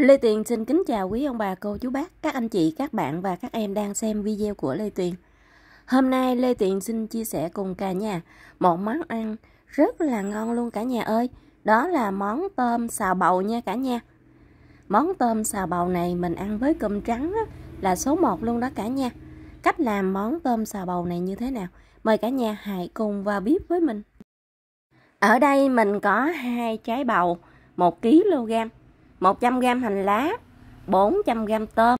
Lê Tuyền xin kính chào quý ông bà, cô, chú bác, các anh chị, các bạn và các em đang xem video của Lê Tuyền. Hôm nay Lê Tuyền xin chia sẻ cùng cả nhà một món ăn rất là ngon luôn cả nhà ơi. Đó là món tôm xào bầu nha cả nhà. Món tôm xào bầu này mình ăn với cơm trắng là số 1 luôn đó cả nhà. Cách làm món tôm xào bầu này như thế nào? Mời cả nhà hãy cùng vào bếp với mình. Ở đây mình có hai trái bầu 1 kg 100g hành lá, 400g tôm,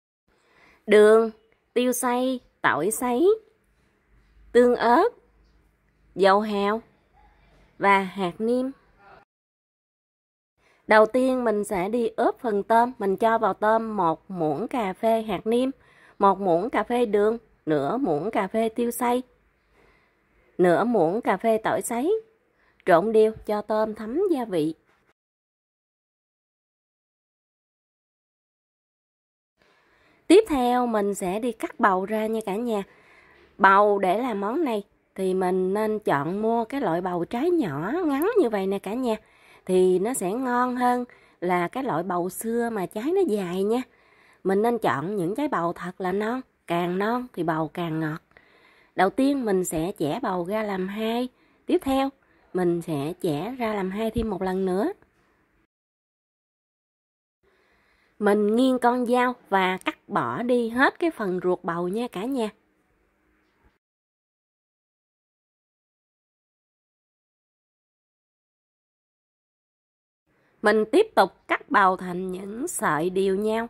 đường, tiêu xay, tỏi sấy, tương ớt, dầu hào và hạt niêm. Đầu tiên mình sẽ đi ướp phần tôm, mình cho vào tôm một muỗng cà phê hạt niêm, một muỗng cà phê đường, nửa muỗng cà phê tiêu xay, nửa muỗng cà phê tỏi sấy. Trộn đều cho tôm thấm gia vị. Tiếp theo mình sẽ đi cắt bầu ra nha cả nhà. Bầu để làm món này thì mình nên chọn mua cái loại bầu trái nhỏ ngắn như vậy nè cả nhà. Thì nó sẽ ngon hơn là cái loại bầu xưa mà trái nó dài nha. Mình nên chọn những trái bầu thật là non, càng non thì bầu càng ngọt. Đầu tiên mình sẽ chẻ bầu ra làm hai, tiếp theo mình sẽ chẻ ra làm hai thêm một lần nữa. mình nghiêng con dao và cắt bỏ đi hết cái phần ruột bầu nha cả nhà. Mình tiếp tục cắt bầu thành những sợi đều nhau.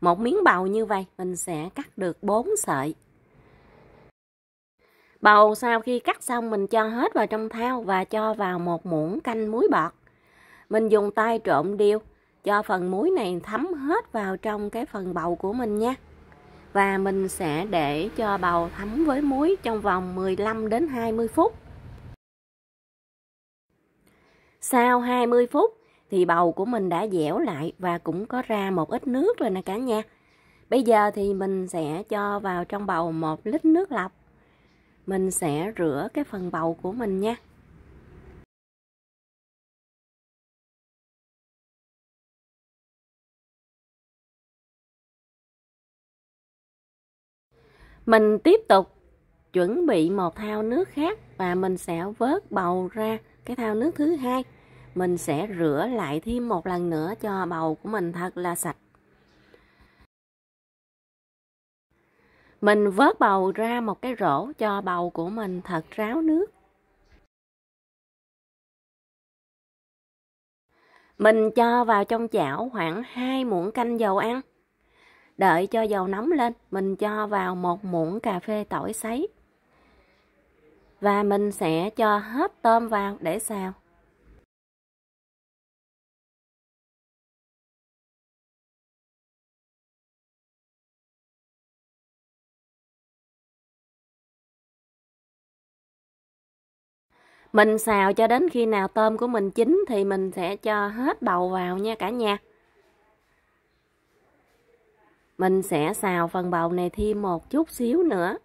Một miếng bầu như vậy mình sẽ cắt được 4 sợi. Bầu sau khi cắt xong mình cho hết vào trong thao và cho vào một muỗng canh muối bọt. Mình dùng tay trộn đều cho phần muối này thấm hết vào trong cái phần bầu của mình nha và mình sẽ để cho bầu thấm với muối trong vòng 15 đến 20 phút sau 20 phút thì bầu của mình đã dẻo lại và cũng có ra một ít nước rồi nè cả nhà bây giờ thì mình sẽ cho vào trong bầu một lít nước lọc mình sẽ rửa cái phần bầu của mình nha Mình tiếp tục chuẩn bị một thao nước khác và mình sẽ vớt bầu ra cái thao nước thứ hai. Mình sẽ rửa lại thêm một lần nữa cho bầu của mình thật là sạch. Mình vớt bầu ra một cái rổ cho bầu của mình thật ráo nước. Mình cho vào trong chảo khoảng 2 muỗng canh dầu ăn. Đợi cho dầu nóng lên, mình cho vào một muỗng cà phê tỏi sấy. Và mình sẽ cho hết tôm vào để xào. Mình xào cho đến khi nào tôm của mình chín thì mình sẽ cho hết bầu vào nha cả nhà. Mình sẽ xào phần bầu này thêm một chút xíu nữa.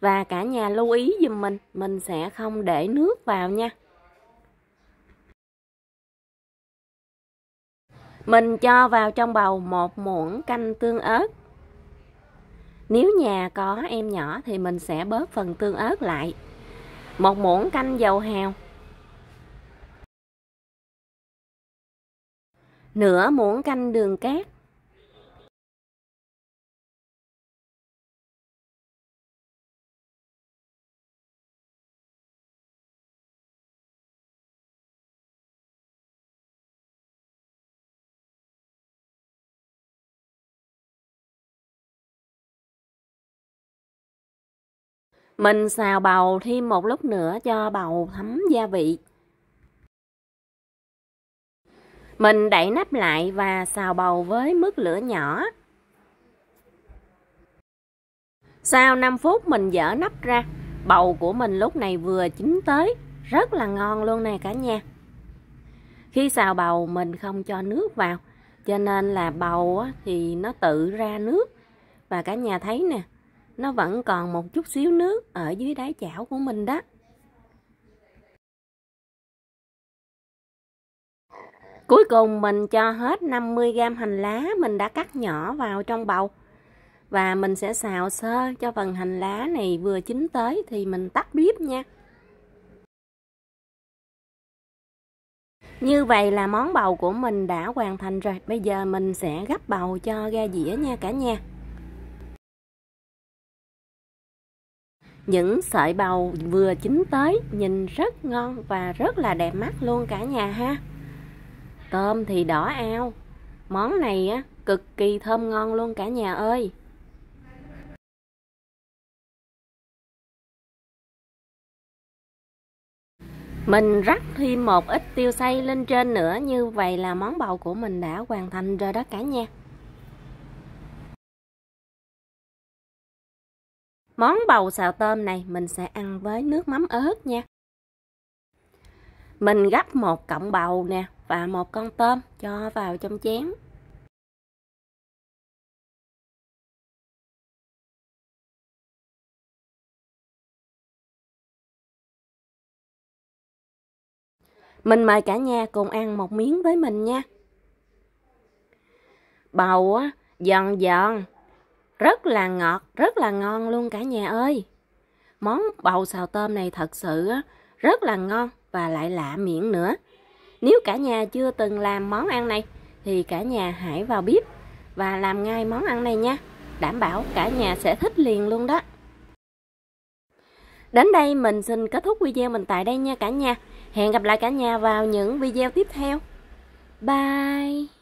Và cả nhà lưu ý giùm mình, mình sẽ không để nước vào nha. Mình cho vào trong bầu một muỗng canh tương ớt. Nếu nhà có em nhỏ thì mình sẽ bớt phần tương ớt lại. Một muỗng canh dầu hào. Nửa muỗng canh đường cát. Mình xào bầu thêm một lúc nữa cho bầu thấm gia vị. Mình đậy nắp lại và xào bầu với mức lửa nhỏ. Sau 5 phút mình dỡ nắp ra, bầu của mình lúc này vừa chín tới, rất là ngon luôn nè cả nhà. Khi xào bầu mình không cho nước vào, cho nên là bầu thì nó tự ra nước. Và cả nhà thấy nè, nó vẫn còn một chút xíu nước ở dưới đáy chảo của mình đó Cuối cùng mình cho hết 50g hành lá mình đã cắt nhỏ vào trong bầu Và mình sẽ xào sơ cho phần hành lá này vừa chín tới thì mình tắt bếp nha Như vậy là món bầu của mình đã hoàn thành rồi Bây giờ mình sẽ gấp bầu cho ra dĩa nha cả nhà những sợi bầu vừa chín tới nhìn rất ngon và rất là đẹp mắt luôn cả nhà ha tôm thì đỏ ao món này á cực kỳ thơm ngon luôn cả nhà ơi mình rắc thêm một ít tiêu xay lên trên nữa như vậy là món bầu của mình đã hoàn thành rồi đó cả nhà Món bầu xào tôm này mình sẽ ăn với nước mắm ớt nha. Mình gấp một cọng bầu nè và một con tôm cho vào trong chén. Mình mời cả nhà cùng ăn một miếng với mình nha. Bầu á, giòn giòn rất là ngọt, rất là ngon luôn cả nhà ơi. Món bầu xào tôm này thật sự rất là ngon và lại lạ miệng nữa. Nếu cả nhà chưa từng làm món ăn này thì cả nhà hãy vào bếp và làm ngay món ăn này nha. Đảm bảo cả nhà sẽ thích liền luôn đó. Đến đây mình xin kết thúc video mình tại đây nha cả nhà. Hẹn gặp lại cả nhà vào những video tiếp theo. Bye!